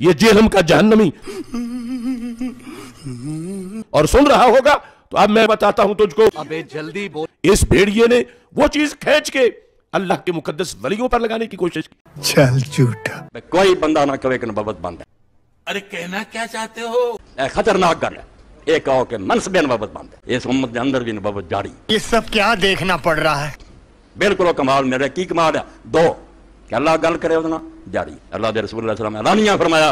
ये जेहनम का जहन्नमी और सुन रहा होगा तो अब मैं बताता हूं तुझको अबे जल्दी बोल इस भेड़िए ने वो चीज खेच के अल्लाह के मुकद्दस वलियों पर लगाने की कोशिश की चल झूठा कोई बंदा ना कहे कि नबत बंद है अरे कहना क्या चाहते हो खतरनाक गल है एक आओ के मन से नबत बंद है इस उम्मत के अंदर भी नबत जारी ये सब क्या देखना पड़ रहा है बिल्कुल कमाल मेरे की कमाल है दो अल्लाह गल करे उसना जारी अल्लाह के रसूल सलाम ऐलानिया फरमाया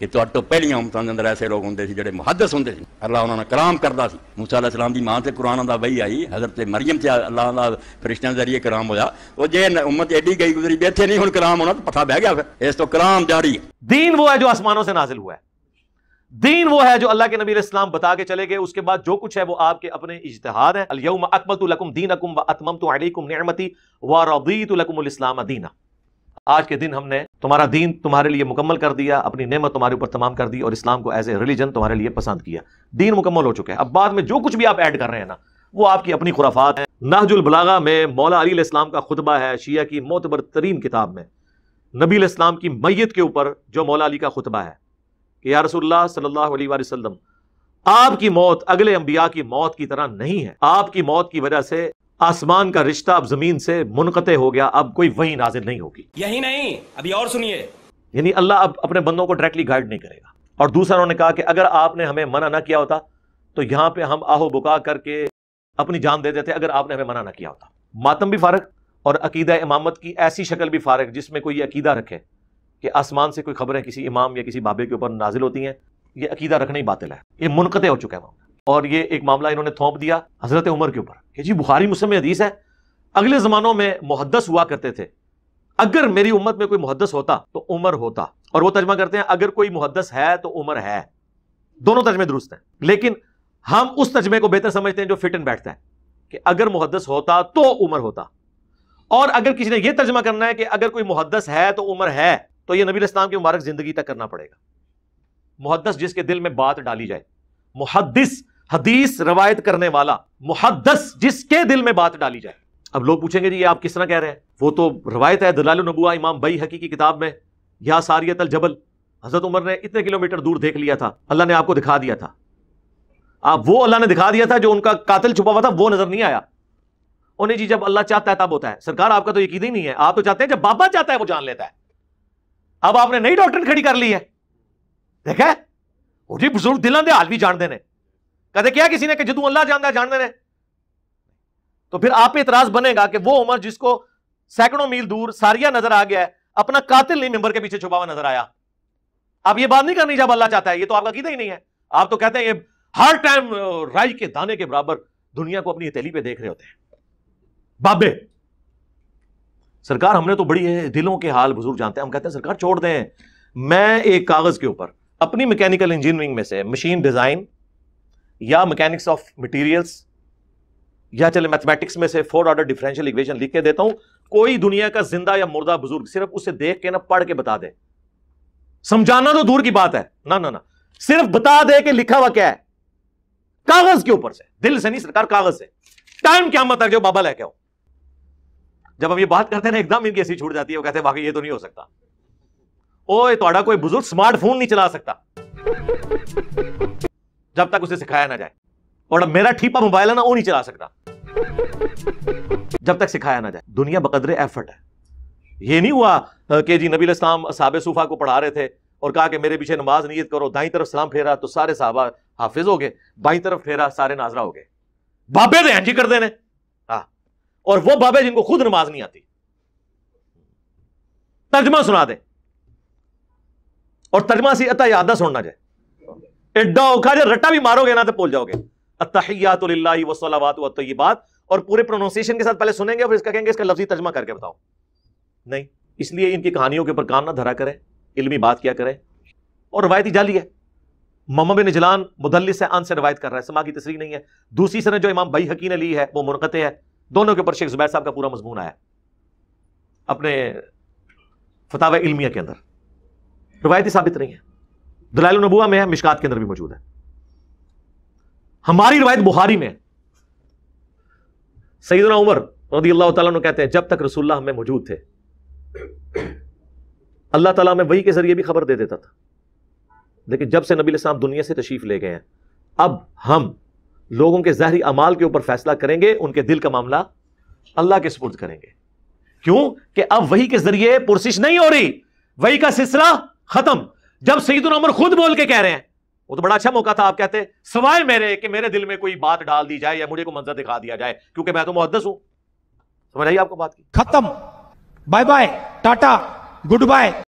कि तो तो पहलियां उमतां अंदर ऐसे लोग होंगे सी मुहदस होंगे अल्लाह उन्होंने कलाम करता सी मूसा सलाम की मां से कुरान का वही आई हजरत मरियम से अल्लाह का जरिए कलाम होया वो जे उम्मत एडी गई गुजरी भी नहीं हूँ कलाम होना तो पता बह गया फिर इस तो कलाम जारी दीन वो है जो आसमानों से नाजिल हुआ है दीन वो है जो अल्लाह के नबी इस्लाम बता के चले गए उसके बाद जो कुछ है वो आपके अपने इजतहाद है अलयम अकमल दीन अकुम व अतमम तो अलीकुम नमती व लकुम इस्लाम दीना आज के दिन हमने तुम्हारा दीन तुम्हारे लिए मुकम्मल कर दिया अपनी नेमत तुम्हारे ऊपर तमाम कर दी और इस्लाम को एज ए रिलीजन तुम्हारे लिए पसंद किया दीन मुकम्मल हो चुका है अब बाद में जो कुछ भी आप ऐड कर रहे हैं ना वो आपकी अपनी खुराफात है नाहजुल बलागा में मौला अली इस्लाम का खुतबा है शिया की मोतबर तरीन किताब में नबी इस्लाम की मैत के ऊपर जो मौला अली का खुतबा है कि या रसोल्ला सल्ला वसलम आपकी मौत अगले अंबिया की मौत की तरह नहीं है आपकी मौत की वजह से आसमान का रिश्ता अब जमीन से मुनकते हो गया अब कोई वही नाजिल नहीं होगी यही नहीं अभी और सुनिए यानी अल्लाह अब अपने बंदों को डायरेक्टली गाइड नहीं करेगा और दूसरा उन्होंने कहा कि अगर आपने हमें मना ना किया होता तो यहां पर हम आहो बुका करके अपनी जान दे देते अगर आपने हमें मना ना किया होता मातम भी फारक और अकीदा इमामत की ऐसी शक्ल भी फारक जिसमें कोई अकीदा रखे कि आसमान से कोई खबरें किसी इमाम या किसी बाबे के ऊपर नाजिल होती हैं ये अकीदा रखने ही बातिल है ये मुनकते हो चुका है मामला और ये एक मामला इन्होंने थोप दिया हजरत उमर के ऊपर कि जी बुखारी मुस्लिम हदीस है अगले जमानों में मुहदस हुआ करते थे अगर मेरी उम्मत में कोई मुहदस होता तो उमर होता और वो तर्जमा करते हैं अगर कोई मुहदस है तो उमर है दोनों तर्जमे दुरुस्त हैं लेकिन हम उस तर्जमे को बेहतर समझते हैं जो फिट एंड बैठता है कि अगर मुहदस होता तो उमर होता और अगर किसी ने यह तर्जमा करना है कि अगर कोई मुहदस है तो उमर है तो यह नबी इस्लाम की मुबारक जिंदगी तक करना पड़ेगा मुहदस जिसके दिल में बात डाली जाए मुहदस हदीस रवायत करने वाला मुहदस जिसके दिल में बात डाली जाए अब लोग पूछेंगे जी ये आप किस तरह कह रहे हैं वो तो रवायत है दलाल नबुआ इमाम बई हकी की किताब में या सारियत अल जबल हजरत उमर ने इतने किलोमीटर दूर देख लिया था अल्लाह ने आपको दिखा दिया था आप वो अल्लाह ने दिखा दिया था जो उनका कातिल छुपा हुआ था वो नजर नहीं आया उन्हें जी जब अल्लाह चाहता है तब होता है सरकार आपका तो यकी नहीं है आप तो चाहते हैं जब बाबा चाहता है वो जान लेता है अब आपने नई डॉक्टर खड़ी कर ली है देखा वो जी बुजुर्ग दिलान दे हाल भी जानते हैं कदे क्या किसी ने कि अल्लाह जानता है जानते हैं तो फिर आप इतराज बनेगा कि वो उम्र जिसको सैकड़ों मील दूर सारिया नजर आ गया अपना कातिल नहीं मेंबर के पीछे छुपा हुआ नजर आया आप ये बात नहीं करनी जब अल्लाह चाहता है ये तो आपका गीता ही नहीं है आप तो कहते हैं ये हर टाइम राई के दाने के बराबर दुनिया को अपनी हथेली पे देख रहे होते हैं बाबे सरकार हमने तो बड़ी है दिलों के हाल बुजुर्ग जानते हैं हम कहते हैं सरकार छोड़ दें मैं एक कागज के ऊपर अपनी मैकेनिकल इंजीनियरिंग में से मशीन डिजाइन या मैकेनिक्स ऑफ मटेरियल्स या चले मैथमेटिक्स में से फोर ऑर्डर डिफरेंशियल इक्वेशन लिख के देता हूं कोई दुनिया का जिंदा या मुर्दा बुजुर्ग सिर्फ उसे देख के ना पढ़ के बता दे समझाना तो दूर की बात है ना ना ना सिर्फ बता दे कि लिखा हुआ क्या है कागज के ऊपर से दिल से नहीं सरकार कागज से टाइम क्या मत जो बाबा लेके आओ जब हम ये बात करते हैं ना एकदम इनकी ऐसी छूट जाती है वो कहते हैं वाकई ये तो नहीं हो सकता ओए तोड़ा कोई बुजुर्ग स्मार्टफोन नहीं चला सकता जब तक उसे सिखाया ना जाए और मेरा ठीपा मोबाइल है ना वो नहीं चला सकता जब तक सिखाया ना जाए दुनिया बकदरे एफर्ट है ये नहीं हुआ कि जी नबी इस्लाम साब सूफा को पढ़ा रहे थे और कहा कि मेरे पीछे नमाज नीयत करो दाई तरफ सलाम फेरा तो सारे साहबा हाफिज हो गए बाई तरफ फेरा सारे नाजरा हो गए बाबे ने जी कर देने हाँ और वो बाबे जिनको खुद नमाज नहीं आती तर्जमा सुना दे और तर्जमा से अता यादा सुनना जाए एड्डा औखा जो रट्टा भी मारोगे ना तो बोल जाओगे तो ये बात और पूरे प्रोनाउंसिएशन के साथ पहले सुनेंगे और इसका कहेंगे इसका लफ्जी तर्जमा करके बताओ नहीं इसलिए इनकी कहानियों के ऊपर कान ना धरा करें इल्मी बात क्या करें और रवायती जाली है मोहम्मद बिन जलान मुदलिस से आंसर से रवायत कर रहा है समा की तस्री नहीं है दूसरी सनत जो इमाम बई हकी ने ली है वो मुनकते है दोनों के ऊपर शेख जुबैर साहब का पूरा मजमून आया अपने फतावे इल्मिया के अंदर रवायती साबित नहीं है दलाल नबुआ में है मिशकात के अंदर भी मौजूद है हमारी रवायत बुहारी में है सईदना उमर रदी अल्लाह तु कहते हैं जब तक रसुल्ला हमें मौजूद थे अल्लाह ताला हमें वही के जरिए भी खबर दे देता था लेकिन जब से नबी इस्लाम दुनिया से तशीफ ले गए हैं अब हम लोगों के जहरी अमाल के ऊपर फैसला करेंगे उनके दिल का मामला अल्लाह के सपुर्द करेंगे क्यों कि अब वही के जरिए पुरसिश नहीं हो रही वही का सिलसिला खत्म जब सईदुल उमर खुद बोल के कह रहे हैं वो तो बड़ा अच्छा मौका था आप कहते सवाल मेरे कि मेरे दिल में कोई बात डाल दी जाए या मुझे को मंजर दिखा दिया जाए क्योंकि मैं तो मुहदस हूं समझ आई आपको बात की खत्म bye bye tata good bye